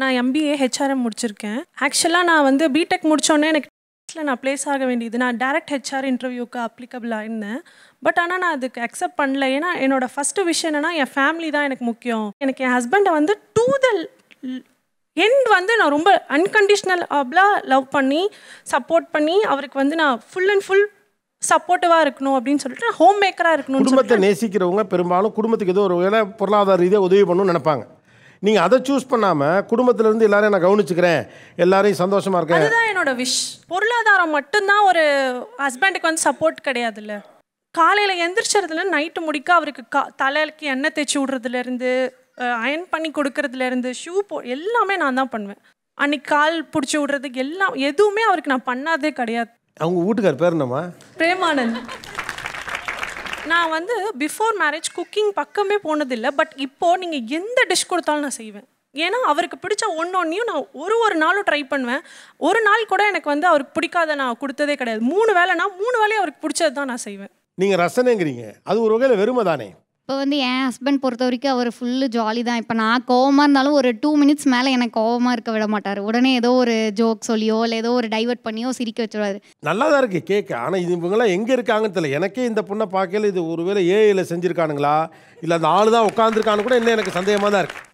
நான் MBA HRM முடிச்சிருக்கேன் ஆக்சுவலாக நான் வந்து பிடெக் முடித்தோடனே எனக்கு டெஸ்ட்டில் நான் ப்ளேஸ் ஆக வேண்டியது நான் டேரக்ட் ஹெச்ஆர் இன்டர்வியூக்கு அப்ளிகபிள் ஆயிருந்தேன் பட் ஆனால் நான் அதுக்கு அக்செப்ட் பண்ணல ஏன்னா என்னோடய ஃபஸ்ட்டு விஷயம் என்னென்னா என் ஃபேமிலி தான் எனக்கு முக்கியம் எனக்கு என் ஹஸ்பண்டை வந்து டூ த எண்ட் வந்து நான் ரொம்ப அன்கண்டிஷ்னல் லவ் பண்ணி சப்போர்ட் பண்ணி அவருக்கு வந்து நான் ஃபுல் அண்ட் ஃபுல் சப்போர்ட்டிவாக இருக்கணும் அப்படின்னு சொல்லிட்டு நான் ஹோம் மேக்கராக இருக்கணும் குடும்பத்தை நேசிக்கிறவங்க பெரும்பாலும் குடும்பத்துக்கு ஏதோ ஒரு ஏன்னா பொருளாதார ரீதியாக உதவி பண்ணணும்னு நினைப்பாங்க நீங்கள் அதை சூஸ் பண்ணாமல் குடும்பத்திலேருந்து எல்லாரையும் நான் கவனிச்சுக்கிறேன் எல்லாரையும் சந்தோஷமாக இருக்கேன் அதுதான் என்னோட விஷ் பொருளாதாரம் மட்டும்தான் ஒரு ஹஸ்பண்டுக்கு வந்து சப்போர்ட் கிடையாதுல்ல காலையில் எந்திரிச்சதுல நைட்டு முடிக்க அவருக்கு கா தலைக்கு எண்ணெய் தேய்ச்சி விடுறதுலேருந்து அயன் பண்ணி கொடுக்கறதுலேருந்து ஷூ போ எல்லாமே நான் தான் பண்ணுவேன் அன்னைக்கு கால் பிடிச்சி விடுறதுக்கு எல்லாம் எதுவுமே அவருக்கு நான் பண்ணாதே கிடையாது அவங்க வீட்டுக்கார் பேர் என்னம்மா பிரேமானந்த் நான் வந்து பிஃபோர் மேரேஜ் குக்கிங் பக்கமே போனதில்லை பட் இப்போது நீங்கள் எந்த டிஷ் கொடுத்தாலும் நான் செய்வேன் ஏன்னா அவருக்கு பிடிச்ச ஒன்று ஒன்றையும் நான் ஒரு ஒரு நாளும் ட்ரை பண்ணுவேன் ஒரு நாள் கூட எனக்கு வந்து அவருக்கு பிடிக்காத நான் கொடுத்ததே கிடையாது மூணு வேலைனா மூணு வேலையும் அவருக்கு பிடிச்சது தான் நான் செய்வேன் நீங்கள் ரசனைங்கிறீங்க அது ஒரு வகையில் வெறுமை தானே இப்போ வந்து என் ஹஸ்பண்ட் பொறுத்த வரைக்கும் அவர் ஃபுல்லு ஜாலி தான் இப்போ நான் கோவமாக இருந்தாலும் ஒரு டூ மினிட்ஸ் மேலே எனக்கு கோவமாக இருக்க விட மாட்டார் உடனே ஏதோ ஒரு ஜோக் சொல்லியோ இல்லை ஏதோ ஒரு டைவர்ட் பண்ணியோ சிரிக்க வச்சுருவாரு நல்லா தான் இருக்குது கேட்க ஆனால் இது இவங்கெல்லாம் எங்கே இருக்காங்கன்னு தெரியல எனக்கே இந்த பொண்ணை பார்க்கல இது ஒருவேளை ஏஐயில் செஞ்சுருக்கானுங்களா இல்லை அந்த ஆள் தான் உட்காந்துருக்கானு கூட இன்னும் எனக்கு சந்தேகமாக தான் இருக்குது